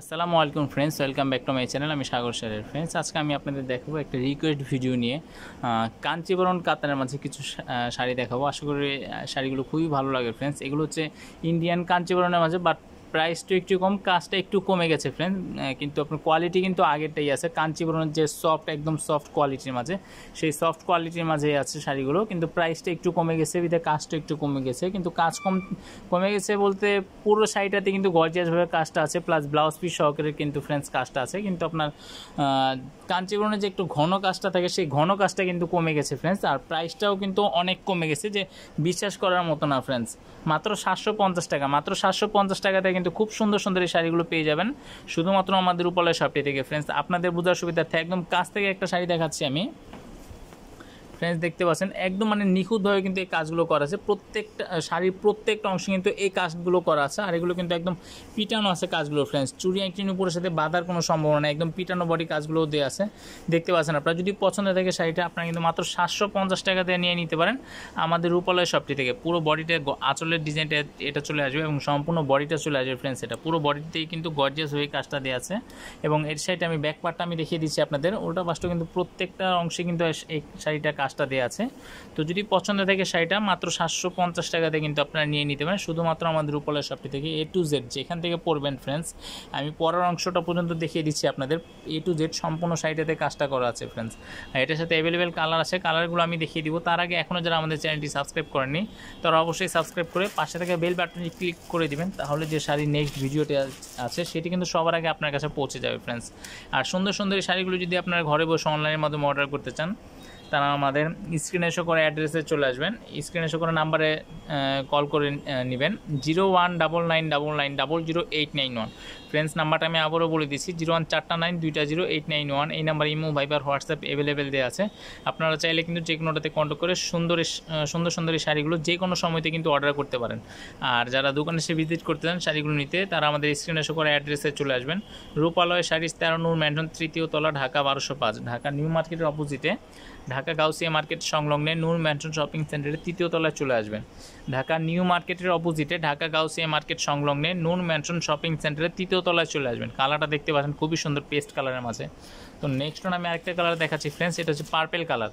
আসসালামু আলাইকুম friends welcome back to my channel আমি সাগর স্যারের ফ্রেন্ডস আজকে আমি আপনাদের দেখাবো একটা রিকোয়েস্ট ভিডিও নিয়ে কাঞ্চিবরণ কাতানের মাঝে কিছু শাড়ি দেখাবো আশা করি শাড়িগুলো খুবই ভালো লাগে ফ্রেন্ডস এগুলো হচ্ছে ইন্ডিয়ান কাঞ্চিবরণের মাঝে বাট প্রাইসটা একটু কম কাজটা একটু কমে গেছে ফ্রেন্ড কিন্তু আপনার কোয়ালিটি কিন্তু আগেরটাই আছে কাঞ্চিপুরমের যে সফট একদম সফট কোয়ালিটির মাঝে সেই সফট কোয়ালিটির মাঝে আছে শাড়িগুলো কিন্তু প্রাইসটা একটু কমে গেছে বিধে কাজটা একটু কমে গেছে কিন্তু কাজ কম কমে গেছে বলতে পুরো শাড়িটাতে কিন্তু গর্জিয়াসভাবে কাজটা আছে প্লাস ব্লাউজ পিস সহকারে কিন্তু ফ্রেন্ডস কাজটা আছে কিন্তু আপনার কাঞ্চিপুরমের যে একটু ঘন কাজটা থাকে সেই ঘন কাজটা কিন্তু কমে গেছে ফ্রেন্ডস আর প্রাইসটাও কিন্তু অনেক কমে গেছে যে বিশ্বাস করার মতো না ফ্রেন্ডস মাত্র সাতশো টাকা মাত্র সাতশো টাকাতে কিন্তু কিন্তু খুব সুন্দর সুন্দর এই শাড়িগুলো পেয়ে যাবেন শুধুমাত্র আমাদের উপলয় শপটি থেকে ফ্রেন্ডস আপনাদের বোঝার সুবিধার্থে একদম কাছ থেকে একটা শাড়ি দেখাচ্ছি আমি ফ্রেন্ডস দেখতে পাচ্ছেন একদম মানে নিখুঁতভাবে কিন্তু এই কাজগুলো করা আছে প্রত্যেকটা শাড়ির প্রত্যেকটা অংশে কিন্তু এই কাজগুলো করা আছে আর এগুলো কিন্তু একদম পিটানো আছে কাজগুলো ফ্রেন্ডস চুরি একটির উপরের সাথে বাঁধার কোনো সম্ভাবনা নেই একদম পিটানো বডি কাজগুলোও দেওয়া আছে দেখতে পাচ্ছেন আপনারা যদি পছন্দ থাকে শাড়িটা আপনারা কিন্তু মাত্র সাতশো পঞ্চাশ টাকা দিয়ে নিয়ে নিতে পারেন আমাদের রূপালয় শপটি থেকে পুরো বডিটা আঁচলের ডিজাইনটা এটা চলে আসবে এবং সম্পূর্ণ বডিটা চলে আসবে ফ্রেন্ডস এটা পুরো বডিতেই কিন্তু গর্জিয়াস হয়ে কাজটা দেওয়া আছে এবং এর সাইডে আমি ব্যাক পার্টটা আমি দেখিয়ে দিচ্ছি আপনাদের ওটা পাশটা কিন্তু প্রত্যেকটা অংশে কিন্তু এই শাড়িটা কাজটা দেওয়া আছে তো যদি পছন্দ থাকে শাড়িটা মাত্র সাতশো পঞ্চাশ টাকাতে কিন্তু আপনারা নিয়ে নিতে পারেন শুধুমাত্র আমাদের রূপালের শপটি থেকে এ টু জেড যেখান থেকে পড়বেন ফ্রেন্ডস আমি পরের অংশটা পর্যন্ত দেখিয়ে দিচ্ছি আপনাদের এ টু জেড সম্পূর্ণ শাড়িটাতে কাজটা করা আছে ফ্রেন্ডস আর এটার সাথে অ্যাভেলেবেল কালার আছে কালারগুলো আমি দেখিয়ে দিব তার আগে এখনও যারা আমাদের চ্যানেলটি সাবস্ক্রাইব করেনি তারা অবশ্যই সাবস্ক্রাইব করে পাশে থেকে বেল বাটনটি ক্লিক করে দিবেন তাহলে যে শাড়ির নেক্সট ভিডিওটি আছে সেটি কিন্তু সবার আগে আপনার কাছে পৌঁছে যাবে ফ্রেন্ডস আর সুন্দর সুন্দর শাড়িগুলো যদি আপনারা ঘরে বসে অনলাইনের মাধ্যমে অর্ডার করতে চান তারা আমাদের স্ক্রিনে শো করে অ্যাড্রেসে চলে আসবেন স্ক্রিনে শো করে নাম্বারে কল করে নেবেন zero one double nine double nine double zero eight nine one friends নাম্বারটা আমি আবারও বলে দিচ্ছি জিরো ওয়ান চারটা নাইন দুইটা জিরো এইট নাইন ওয়ান এই number imo Viber WhatsApp available দেওয়া আছে আপনারা চাইলে কিন্তু যে কোনোটাতে কন্ট্যাক্ট করে সুন্দর সুন্দর সুন্দর এই শাড়িগুলো যে কোনো সময়তে কিন্তু অর্ডার করতে পারেন আর যারা দোকানে এসে ভিজিট করতে চান শাড়িগুলো নিতে তারা আমাদের স্ক্রিনে শো করে অ্যাড্রেসে চলে আসবেন রূপালয় শাড়ি তেরো নূর ম্যান্ডন তৃতীয় তলা ঢাকা বারোশো পাঁচ ঢাকা নিউ মার্কেটের অপোজিটে ঢাকা গাউসিয়া মার্কেট সংলগ্নে নূর ম্যানশন শপিং সেন্টারের তৃতীয় তলায় চলে আসবেন ঢাকা নিউ মার্কেটের অপোজিটে ঢাকা গাউসিয়া মার্কেট সংলগ্নে নূর ম্যানশন শপিং সেন্টারের তৃতীয় তলায় চলে আসবেন কালারটা দেখতে পাচ্ছেন খুবই সুন্দর পেস্ট কালারের মাঝে তো নেক্সট আমি আরেকটা কালার দেখাচ্ছি ফ্রেন্ডস এটা হচ্ছে পার্পেল কালার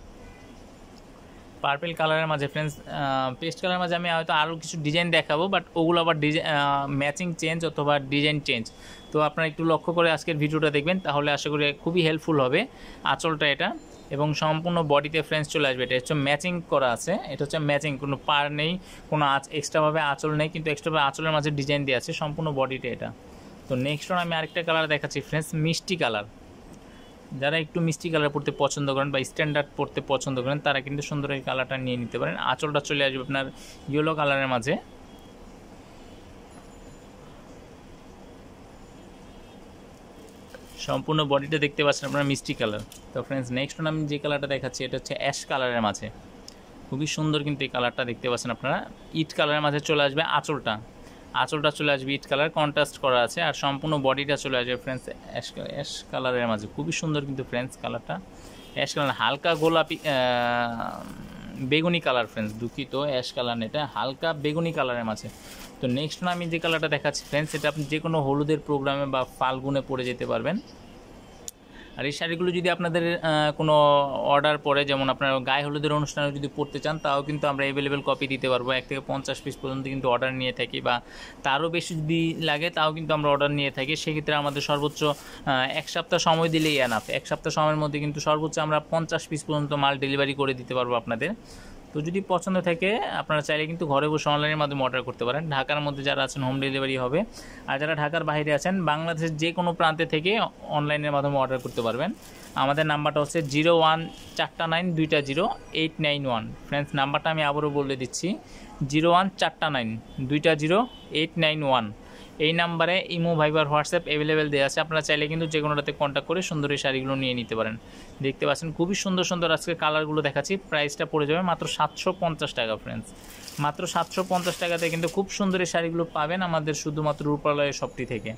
পার্পেল কালারের মাঝে ফ্রেন্ডস পেস্ট কালারের মাঝে আমি হয়তো আরও কিছু ডিজাইন দেখাবো বাট ওগুলো আবার ডিজাইন ম্যাচিং চেঞ্জ অথবা ডিজাইন চেঞ্জ তো আপনারা একটু লক্ষ্য করে আজকের ভিডিওটা দেখবেন তাহলে আশা করি খুবই হেল্পফুল হবে আঁচলটা এটা এবং সম্পূর্ণ বডিতে ফ্রেন্স চলে আসবে এটা হচ্ছে ম্যাচিং করা আছে এটা হচ্ছে ম্যাচিং কোনো পার নেই কোনো আঁচ এক্সট্রাভাবে আঁচল নেই কিন্তু এক্সট্রাভাবে আঁচলের মাঝে ডিজাইন দেওয়া আছে সম্পূর্ণ বডিতে এটা তো নেক্সট আমি আরেকটা কালার দেখাচ্ছি ফ্রেন্ডস মিষ্টি কালার যারা একটু মিষ্টি কালার পড়তে পছন্দ করেন বা স্ট্যান্ডার্ড পড়তে পছন্দ করেন তারা কিন্তু সুন্দর এই কালারটা নিয়ে নিতে পারেন আঁচলটা চলে আসবে আপনার ইয়েলো কালারের মাঝে সম্পূর্ণ বডিটা দেখতে পাচ্ছেন আপনার মিষ্টি কালার তো ফ্রেন্ডস নেক্সট আমি যে কালারটা দেখাচ্ছি এটা হচ্ছে অ্যাশ কালারের মাঝে খুবই সুন্দর কিন্তু এই কালারটা দেখতে পাচ্ছেন আপনারা ইট কালারের মাঝে চলে আসবে আঁচলটা আঁচলটা চলে আসবে ইট কালার কন্ট্রাস্ট করা আছে আর সম্পূর্ণ বডিটা চলে আসবে ফ্রেন্ডস অ্যাশ অ্যাশ কালারের মাঝে খুবই সুন্দর কিন্তু ফ্রেন্ডস কালারটা অ্যাশ কালার হালকা গোলাপি বেগুনি কালার ফ্রেন্ডস দুঃখিত অ্যাশ কালার এটা হালকা বেগুনি কালারের মাঝে তো নেক্সট আমি যে কালারটা দেখাচ্ছি ফ্রেন্ডস এটা আপনি যে কোনো হলুদের প্রোগ্রামে বা ফাল্গুনে পড়ে যেতে পারবেন আর এই শাড়িগুলো যদি আপনাদের কোনো অর্ডার পরে যেমন আপনার গায়ে হলুদের অনুষ্ঠানে যদি পড়তে চান তাও কিন্তু আমরা অ্যাভেলেবেল কপি দিতে পারবো এক থেকে পঞ্চাশ পিস পর্যন্ত কিন্তু অর্ডার নিয়ে থাকি বা তারও বেশি যদি লাগে তাও কিন্তু আমরা অর্ডার নিয়ে থাকি সেক্ষেত্রে আমাদের সর্বোচ্চ এক সপ্তাহ সময় দিলেই অ্যানাফ এক সপ্তাহ সময়ের মধ্যে কিন্তু সর্বোচ্চ আমরা পঞ্চাশ পিস পর্যন্ত মাল ডেলিভারি করে দিতে পারবো আপনাদের তো যদি পছন্দ থাকে আপনারা চাইলে কিন্তু ঘরে বসে অনলাইনের মাধ্যমে অর্ডার করতে পারেন ঢাকার মধ্যে যারা আছেন হোম ডেলিভারি হবে আর যারা ঢাকার বাইরে আছেন বাংলাদেশের যে কোনো প্রান্তে থেকে অনলাইনের মাধ্যমে অর্ডার করতে পারবেন আমাদের নাম্বারটা হচ্ছে জিরো ওয়ান চারটা নাইন দুইটা zero eight nine one friends নাম্বারটা আমি আবারও বলে দিচ্ছি জিরো ওয়ান চারটা নাইন দুইটা জিরো এইট নাইন ওয়ান এই নাম্বারে ইমো ভাইবার হোয়াটসঅ্যাপ অ্যাভেলেবেল দেওয়া আছে আপনারা চাইলে কিন্তু যে কোনোটাতে কন্ট্যাক্ট করে সুন্দর এই শাড়িগুলো নিয়ে নিতে পারেন দেখতে পাচ্ছেন খুবই সুন্দর সুন্দর আজকে কালারগুলো দেখাচ্ছি প্রাইসটা পড়ে যাবে মাত্র সাতশো পঞ্চাশ টাকা ফ্রেন্ডস মাত্র সাতশো পঞ্চাশ টাকাতে কিন্তু খুব সুন্দর এই শাড়িগুলো পাবেন আমাদের শুধুমাত্র রূপালয়ের সবটি থেকে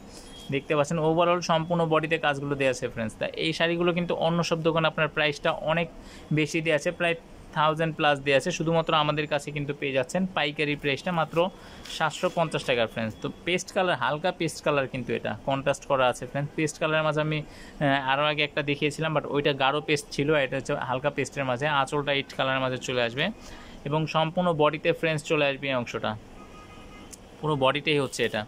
দেখতে পাচ্ছেন ওভারঅল সম্পূর্ণ বডিতে কাজগুলো দেওয়া আছে ফ্রেন্ডস তা এই শাড়িগুলো কিন্তু অন্য সব দোকানে আপনার প্রাইসটা অনেক বেশি দেওয়া আছে প্রায় থাউজেন্ড প্লাস দেওয়া আছে শুধুমাত্র আমাদের কাছে কিন্তু পেয়ে যাচ্ছেন পাইকারি প্রাইসটা মাত্র সাতশো পঞ্চাশ টাকার ফ্রেন্ডস তো পেস্ট কালার হালকা পেস্ট কালার কিন্তু এটা কন্ট্রাস্ট করা আছে ফ্রেন্ডস পেস্ট কালারের মাঝে আমি আরও আগে একটা দেখিয়েছিলাম বাট ওইটা গাঢ় পেস্ট ছিল এটা হচ্ছে হালকা পেস্টের মাঝে আঁচলটা ইট কালারের মাঝে চলে আসবে এবং সম্পূর্ণ বডিতে ফ্রেন্ডস চলে আসবে এই অংশটা পুরো বডিটাই হচ্ছে এটা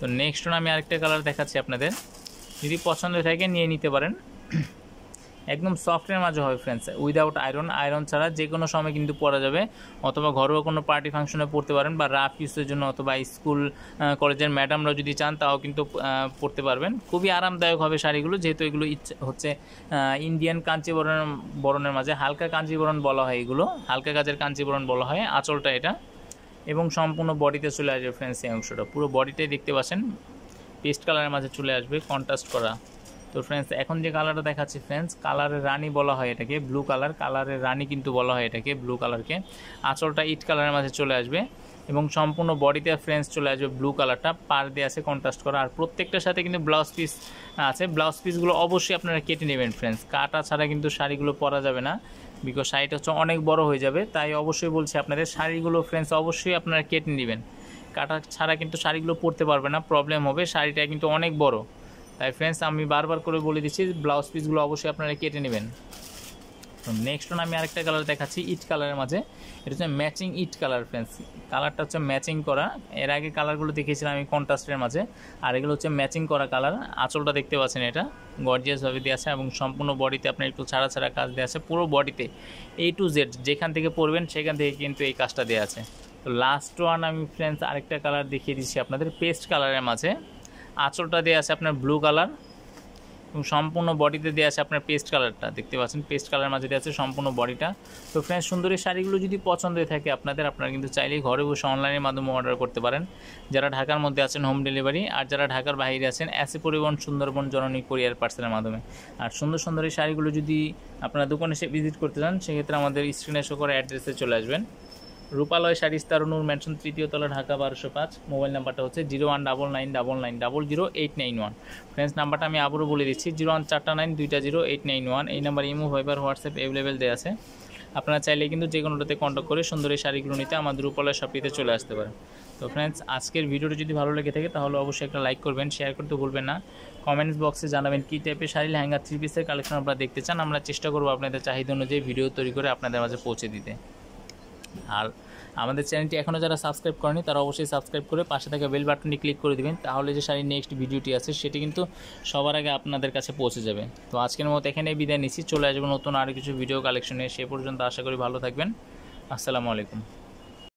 তো নেক্সট আমি আরেকটা কালার দেখাচ্ছি আপনাদের যদি পছন্দ থাকে নিয়ে নিতে পারেন একদম সফটের মাঝে হবে ফ্রেন্ডস উইদাউট আয়রন আয়রন ছাড়া যে কোনো সময় কিন্তু পরা যাবে অথবা ঘরোয়া কোনো পার্টি ফাংশনে পড়তে পারেন বা রাফ ইউজের জন্য অথবা স্কুল কলেজের ম্যাডামরা যদি চান তাও কিন্তু পড়তে পারবেন খুবই আরামদায়ক হবে শাড়িগুলো যেহেতু এগুলো হচ্ছে ইন্ডিয়ান কাঞ্চিবরণ বরণের মাঝে হালকা কাঞ্চিবরণ বলা হয় এগুলো হালকা কাজের কাঞ্চিবরণ বলা হয় আঁচলটা এটা এবং সম্পূর্ণ বডিতে চলে আসবে ফ্রেন্ডস এই অংশটা পুরো বডিটাই দেখতে পাচ্ছেন পেস্ট কালারের মাঝে চলে আসবে কন্ট্রাস্ট করা তো ফ্রেন্ডস এখন যে কালারটা দেখাচ্ছি ফ্রেন্ডস কালারের রানী বলা হয় এটাকে ব্লু কালার কালারের রানী কিন্তু বলা হয় এটাকে ব্লু কালারকে আঁচলটা ইট কালারের মাঝে চলে আসবে এবং সম্পূর্ণ বডিতে ফ্রেন্স চলে আসবে ব্লু কালারটা পার দিয়ে আছে কন্ট্রাস্ট করা আর প্রত্যেকটার সাথে কিন্তু ব্লাউজ পিস আছে ব্লাউজ পিসগুলো অবশ্যই আপনারা কেটে নেবেন ফ্রেন্ডস কাটা ছাড়া কিন্তু শাড়িগুলো পরা যাবে না বিকজ শাড়িটা হচ্ছে অনেক বড় হয়ে যাবে তাই অবশ্যই বলছি আপনাদের শাড়িগুলো ফ্রেন্ডস অবশ্যই আপনারা কেটে নেবেন কাটা ছাড়া কিন্তু শাড়িগুলো পরতে পারবে না প্রবলেম হবে শাড়িটা কিন্তু অনেক বড় তাই ফ্রেন্ডস আমি বারবার করে বলে দিচ্ছি ব্লাউজ পিসগুলো অবশ্যই আপনারা কেটে নেবেন নেক্সট আমি আরেকটা কালার দেখাচ্ছি ইট কালারের মাঝে এটা হচ্ছে ম্যাচিং ইট কালার ফ্রেন্স কালারটা হচ্ছে ম্যাচিং করা এর আগে কালারগুলো দেখিয়েছিলাম আমি কন্ট্রাস্টের মাঝে আর এগুলো হচ্ছে ম্যাচিং করা কালার আঁচলটা দেখতে পাচ্ছেন এটা গর্জিয়াসভাবে দেওয়া আছে এবং সম্পূর্ণ বডিতে আপনার একটু ছাড়া ছাড়া কাজ দেওয়া আছে পুরো বডিতে এ টু জেড যেখান থেকে পড়বেন সেখান থেকে কিন্তু এই কাজটা দেওয়া আছে তো লাস্ট ওয়ান আমি ফ্রেন্ডস আরেকটা কালার দেখিয়ে দিচ্ছি আপনাদের পেস্ট কালারের মাঝে আঁচলটা দেওয়া আছে আপনার ব্লু কালার এবং সম্পূর্ণ বডিতে দেওয়া আছে আপনার পেস্ট কালারটা দেখতে পাচ্ছেন পেস্ট কালার মাঝে দেওয়া আছে সম্পূর্ণ বডিটা তো ফ্রেন্ডস সুন্দর এই শাড়িগুলো যদি পছন্দ হয়ে থাকে আপনাদের আপনারা কিন্তু চাইলেই ঘরে বসে অনলাইনের মাধ্যমে অর্ডার করতে পারেন যারা ঢাকার মধ্যে আছেন হোম ডেলিভারি আর যারা ঢাকার বাইরে আছেন অ্যাসে পরিবহন সুন্দরবন জননী কোরিয়ার পার্সেলের মাধ্যমে আর সুন্দর সুন্দর এই শাড়িগুলো যদি আপনারা দোকানে এসে ভিজিট করতে চান সেক্ষেত্রে আমাদের স্ক্রিনে শো করে অ্যাড্রেসে চলে আসবেন রূপালয় শাড়ি স্তারণুর ম্যানশন তৃতীয় তলা ঢাকা বারোশো পাঁচ মোবাইল নাম্বারটা হচ্ছে zero one double nine double nine double zero eight nine one friends নাম্বারটা আমি আবারও বলে দিচ্ছি জিরো ওয়ান চারটা নাইন দুইটা জিরো এইট নাইন ওয়ান এই number imo Viber WhatsApp available দেওয়া আছে আপনারা চাইলে কিন্তু যে কোনোটাতে কন্ট্যাক্ট করে সুন্দর এই শাড়িগুলো নিতে আমাদের রূপালয় শপিতে চলে আসতে পারেন তো ফ্রেন্ডস আজকের ভিডিওটি যদি ভালো লেগে থাকে তাহলে অবশ্যই একটা লাইক করবেন শেয়ার করতে ভুলবেন না কমেন্টস বক্সে জানাবেন কী টাইপের শাড়ি লেহেঙ্গা থ্রি পিসের কালেকশন আপনারা দেখতে চান আমরা চেষ্টা করবো আপনাদের চাহিদা অনুযায়ী ভিডিও তৈরি করে আপনাদের মাঝে পৌঁছে দিতে আর আমাদের চ্যানেলটি এখনও যারা সাবস্ক্রাইব করেনি তারা অবশ্যই সাবস্ক্রাইব করে পাশে থাকা বেল বাটনটি ক্লিক করে দেবেন তাহলে যে শাড়ির নেক্সট ভিডিওটি আছে সেটি কিন্তু সবার আগে আপনাদের কাছে পৌঁছে যাবে তো আজকের মতো এখানে বিদায় নিচ্ছি চলে আসবো নতুন আরও কিছু ভিডিও কালেকশনে সে পর্যন্ত আশা করি ভালো থাকবেন আসসালামু আলাইকুম